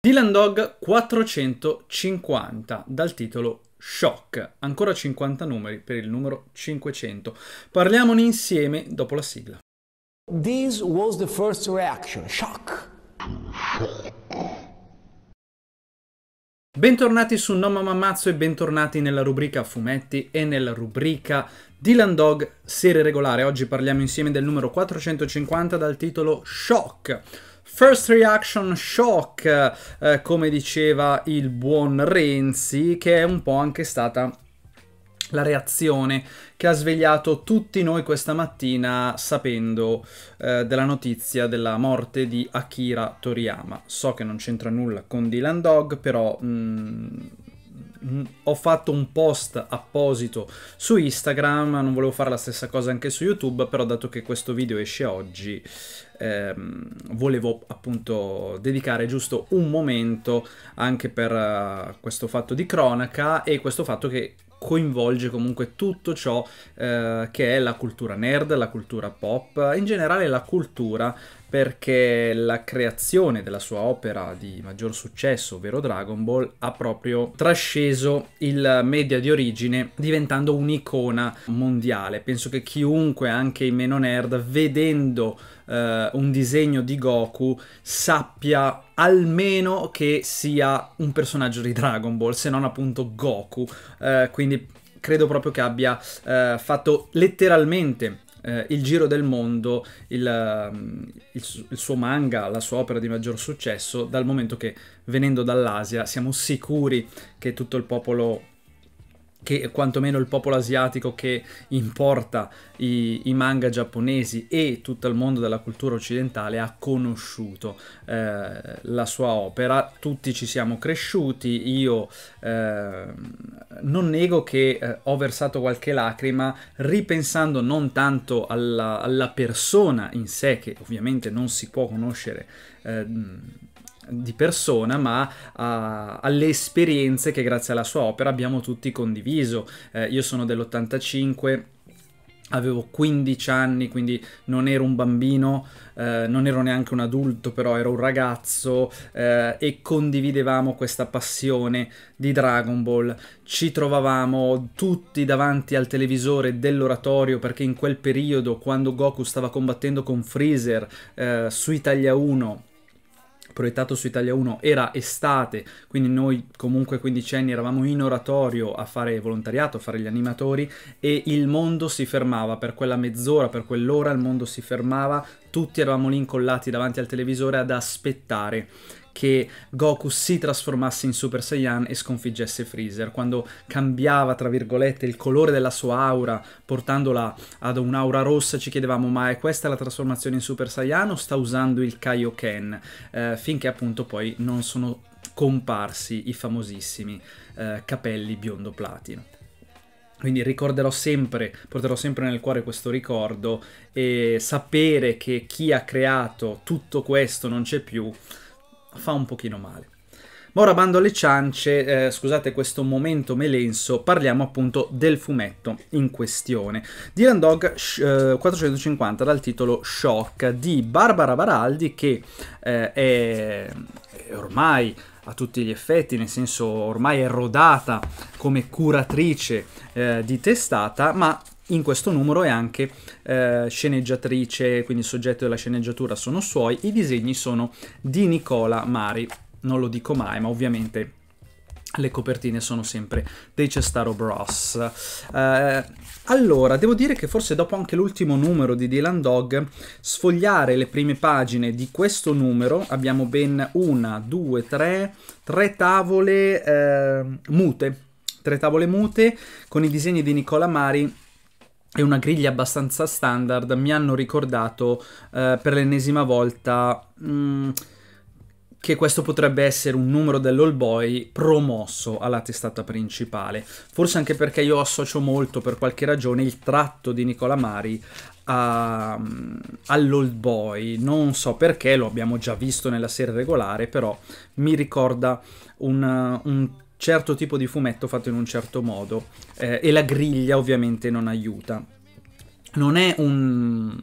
Dylan Dog 450 dal titolo Shock, ancora 50 numeri per il numero 500. Parliamone insieme dopo la sigla. This was the first reaction, shock. Bentornati su No Mamma Mazzo e bentornati nella rubrica fumetti e nella rubrica Dylan Dog serie regolare. Oggi parliamo insieme del numero 450 dal titolo Shock. First Reaction Shock, eh, come diceva il buon Renzi, che è un po' anche stata la reazione che ha svegliato tutti noi questa mattina sapendo eh, della notizia della morte di Akira Toriyama. So che non c'entra nulla con Dylan Dog, però... Mh, mm, Mm, ho fatto un post apposito su Instagram, non volevo fare la stessa cosa anche su YouTube, però dato che questo video esce oggi, ehm, volevo appunto dedicare giusto un momento anche per uh, questo fatto di cronaca e questo fatto che coinvolge comunque tutto ciò eh, che è la cultura nerd, la cultura pop, in generale la cultura perché la creazione della sua opera di maggior successo, ovvero Dragon Ball, ha proprio trasceso il media di origine diventando un'icona mondiale. Penso che chiunque, anche i meno nerd, vedendo Uh, un disegno di Goku sappia almeno che sia un personaggio di Dragon Ball, se non appunto Goku. Uh, quindi credo proprio che abbia uh, fatto letteralmente eh, il giro del mondo, il, mm, il, il, suo manga, la sua opera di maggior successo, dal momento che venendo dall'Asia siamo sicuri che tutto il popolo che quantomeno il popolo asiatico che importa i, i, manga giapponesi e tutto il mondo della cultura occidentale ha conosciuto eh, la sua opera, tutti ci siamo cresciuti, io eh, non nego che eh, ho versato qualche lacrima ripensando non tanto alla, alla persona in sé, che ovviamente non si può conoscere ehm, di persona, ma a, ah, alle esperienze che grazie alla sua opera abbiamo tutti condiviso. Eh, io sono dell'85 avevo 15 anni, quindi non ero un bambino, eh, non ero neanche un adulto, però ero un ragazzo eh, e condividevamo questa passione di Dragon Ball. Ci trovavamo tutti davanti al televisore dell'oratorio perché in quel periodo, quando Goku stava combattendo con Freezer eh, su Italia 1, proiettato su Italia 1 era estate, quindi noi comunque quindicenni eravamo in oratorio a fare volontariato, a fare gli animatori e il mondo si fermava per quella mezz'ora, per quell'ora il mondo si fermava, tutti eravamo lì incollati davanti al televisore ad aspettare che Goku si trasformasse in Super Saiyan e sconfiggesse Freezer, quando cambiava, tra virgolette, il colore della sua aura, portandola ad un'aura rossa, ci chiedevamo ma è questa la trasformazione in Super Saiyan o sta usando il Kaioken? Eh, finché appunto poi non sono comparsi i famosissimi eh, capelli biondo platino. Quindi ricorderò sempre, porterò sempre nel cuore questo ricordo e sapere che chi ha creato tutto questo non c'è più fa un pochino male. Ma ora bando alle ciance, eh, scusate questo momento melenso, parliamo appunto del fumetto in questione. Dylan Dog eh, 450 dal titolo Shock di Barbara Baraldi che eh, è, è ormai a tutti gli effetti, nel senso ormai è rodata come curatrice eh, di testata, ma in questo numero è anche eh, sceneggiatrice, quindi il soggetto della sceneggiatura sono suoi, i disegni sono di Nicola Mari, non lo dico mai, ma ovviamente le copertine sono sempre dei Cestaro Bros. Eh, allora, devo dire che forse dopo anche l'ultimo numero di Dylan Dog, sfogliare le prime pagine di questo numero, abbiamo ben una, due, tre, tre tavole eh, mute, tre tavole mute con i disegni di Nicola Mari e una griglia abbastanza standard mi hanno ricordato eh, per l'ennesima volta mh, mm, che questo potrebbe essere un numero dell'All Boy promosso alla testata principale. Forse anche perché io associo molto, per qualche ragione, il tratto di Nicola Mari mm, all'Old Boy. Non so perché, lo abbiamo già visto nella serie regolare, però mi ricorda un, un certo tipo di fumetto fatto in un certo modo eh, e la griglia ovviamente non aiuta. Non è un,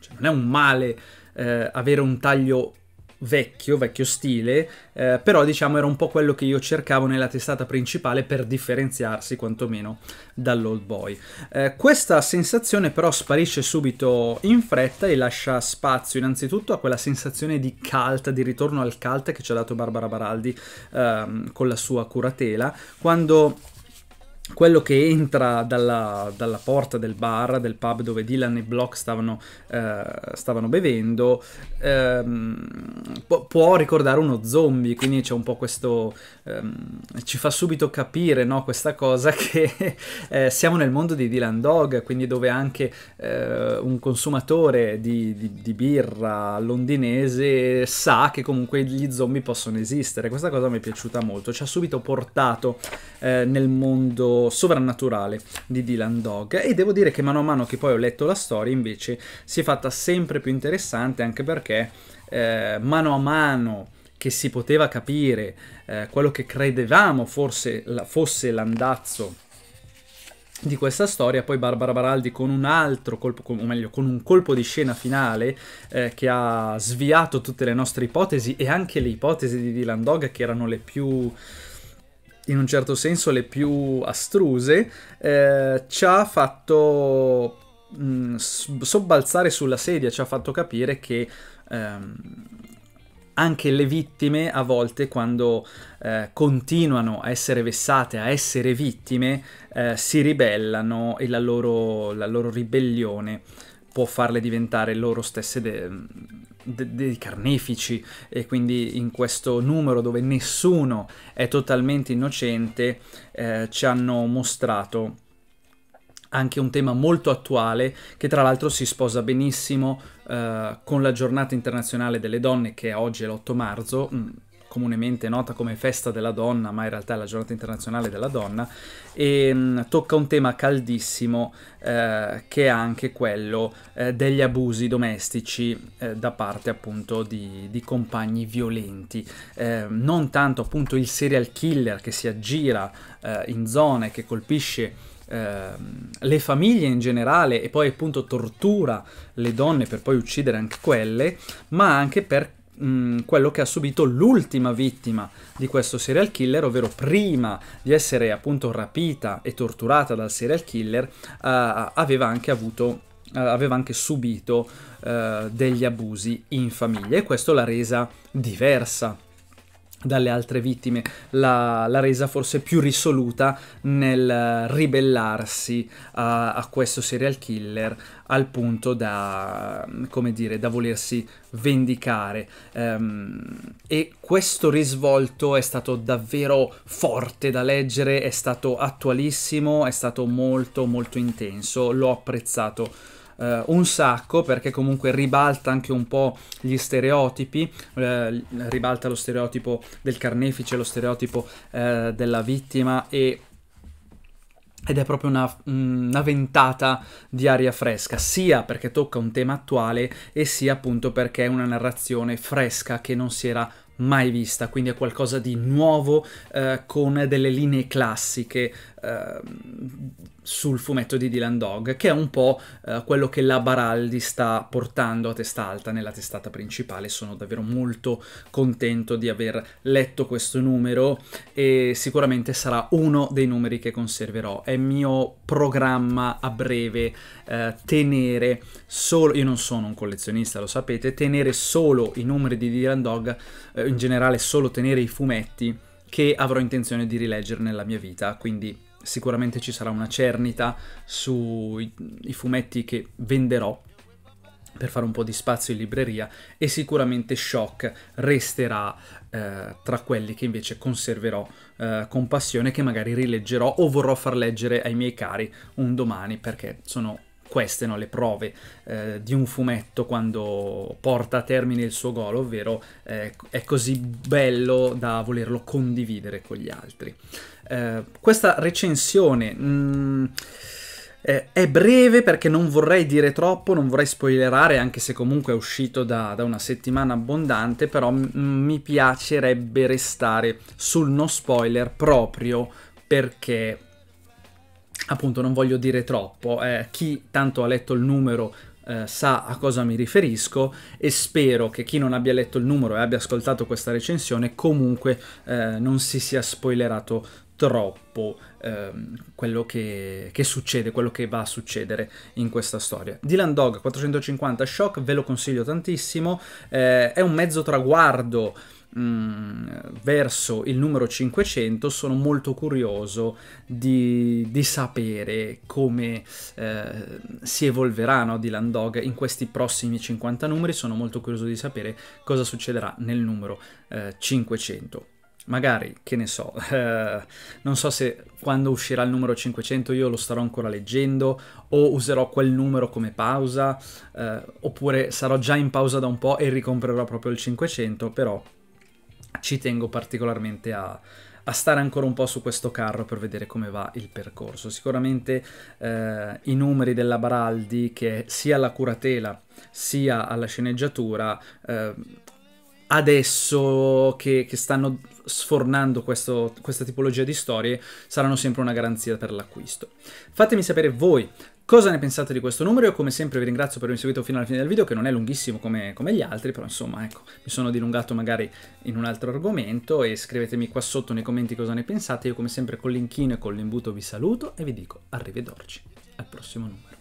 cioè, non è un male eh, avere un taglio vecchio, vecchio stile, eh, però diciamo era un po' quello che io cercavo nella testata principale per differenziarsi quantomeno dall'old boy. Eh, questa sensazione però sparisce subito in fretta e lascia spazio innanzitutto a quella sensazione di cult, di ritorno al cult che ci ha dato Barbara Baraldi ehm, con la sua curatela, quando quello che entra dalla, dalla, porta del bar, del pub dove Dylan e Block stavano, eh, stavano bevendo, ehm, può, può, ricordare uno zombie, quindi c'è un po' questo... Ehm, ci fa subito capire no, questa cosa che eh, siamo nel mondo di Dylan Dog, quindi dove anche eh, un consumatore di, di, di, birra londinese sa che comunque gli zombie possono esistere. Questa cosa mi è piaciuta molto, ci ha subito portato eh, nel mondo sovrannaturale di Dylan Dog e devo dire che mano a mano che poi ho letto la storia invece si è fatta sempre più interessante anche perché eh, mano a mano che si poteva capire eh, quello che credevamo forse la, fosse l'andazzo di questa storia, poi Barbara Baraldi con un altro colpo, o meglio, con un colpo di scena finale eh, che ha sviato tutte le nostre ipotesi e anche le ipotesi di Dylan Dog che erano le più in un certo senso le più astruse, eh, ci ha fatto mh, mm, sobbalzare sulla sedia, ci ha fatto capire che ehm, anche le vittime a volte quando eh, continuano a essere vessate, a essere vittime, eh, si ribellano e la loro, la loro ribellione può farle diventare loro stesse de, de, dei carnefici e quindi in questo numero dove nessuno è totalmente innocente eh, ci hanno mostrato anche un tema molto attuale che tra l'altro si sposa benissimo eh, con la giornata internazionale delle donne che oggi è l'8 marzo, mm, comunemente nota come Festa della Donna, ma in realtà è la Giornata Internazionale della Donna, e ehm, mh, tocca un tema caldissimo eh, che è anche quello eh, degli abusi domestici eh, da parte appunto di, di compagni violenti. Ehm, non tanto appunto il serial killer che si aggira eh, in zone, che colpisce ehm, le famiglie in generale e poi appunto tortura le donne per poi uccidere anche quelle, ma anche per mh, quello che ha subito l'ultima vittima di questo serial killer, ovvero prima di essere appunto rapita e torturata dal serial killer, uh, aveva anche avuto Uh, aveva anche subito uh, degli abusi in famiglia e questo l'ha resa diversa dalle altre vittime l'ha, resa forse più risoluta nel eh, ribellarsi a, eh, a, questo serial killer al punto da, mm, come dire, da volersi vendicare ehm, e questo risvolto è stato davvero forte da leggere, è stato attualissimo, è stato molto molto intenso, l'ho apprezzato eh, un sacco perché comunque ribalta anche un po' gli stereotipi, eh, ribalta lo stereotipo del carnefice, lo stereotipo eh, della vittima e ed è proprio una, una, ventata di aria fresca, sia perché tocca un tema attuale e sia appunto perché è una narrazione fresca che non si era mai vista, quindi è qualcosa di nuovo eh, con delle linee classiche eh, sul fumetto di Dylan Dog, che è un po' eh, quello che la Baraldi sta portando a testa alta nella testata principale. Sono davvero molto contento di aver letto questo numero e sicuramente sarà uno dei numeri che conserverò. È mio programma a breve eh, tenere solo, io non sono un collezionista, lo sapete, tenere solo i numeri di Dylan Dog eh, eh, in generale solo tenere i fumetti che avrò intenzione di rileggere nella mia vita, quindi sicuramente ci sarà una cernita sui fumetti che venderò per fare un po' di spazio in libreria e sicuramente Shock resterà eh, tra quelli che invece conserverò eh, con passione che magari rileggerò o vorrò far leggere ai miei cari un domani perché sono queste no, le prove eh, di un fumetto quando porta a termine il suo gol, ovvero eh, è così bello da volerlo condividere con gli altri. Eh, questa recensione mh, mm, è breve perché non vorrei dire troppo, non vorrei spoilerare, anche se comunque è uscito da, da una settimana abbondante, però mi piacerebbe restare sul no spoiler proprio perché appunto non voglio dire troppo, eh, chi tanto ha letto il numero eh, sa a cosa mi riferisco e spero che chi non abbia letto il numero e abbia ascoltato questa recensione comunque eh, non si sia spoilerato troppo ehm, quello che, che, succede, quello che va a succedere in questa storia. Dylan Dog 450 Shock ve lo consiglio tantissimo, eh, è un mezzo traguardo Mm, verso il numero 500 sono molto curioso di, di sapere come eh, si evolverà no, Dylan Dog in questi prossimi 50 numeri sono molto curioso di sapere cosa succederà nel numero eh, 500 magari, che ne so, eh, non so se quando uscirà il numero 500 io lo starò ancora leggendo o userò quel numero come pausa eh, oppure sarò già in pausa da un po' e ricomprerò proprio il 500, però ci tengo particolarmente a, a stare ancora un po' su questo carro per vedere come va il percorso. Sicuramente eh, i numeri della Baraldi, che sia alla curatela sia alla sceneggiatura, eh, adesso che, che stanno sfornando questo, questa tipologia di storie saranno sempre una garanzia per l'acquisto. Fatemi sapere voi cosa ne pensate di questo numero. Io come sempre vi ringrazio per avermi seguito fino alla fine del video, che non è lunghissimo come, come gli altri, però insomma, ecco, mi sono dilungato magari in un altro argomento e scrivetemi qua sotto nei commenti cosa ne pensate. Io come sempre con l'inchino e con l'imbuto vi saluto e vi dico arrivederci al prossimo numero.